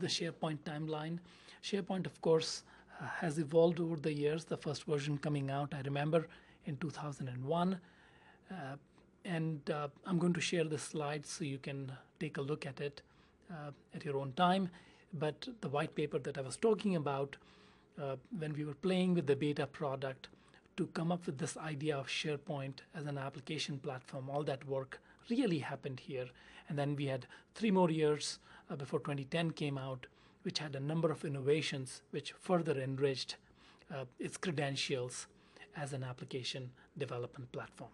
the SharePoint timeline. SharePoint, of course, uh, has evolved over the years, the first version coming out, I remember, in 2001. Uh, and uh, I'm going to share the slides so you can take a look at it uh, at your own time. But the white paper that I was talking about, uh, when we were playing with the beta product to come up with this idea of SharePoint as an application platform, all that work really happened here. And then we had three more years uh, before 2010 came out, which had a number of innovations which further enriched uh, its credentials as an application development platform.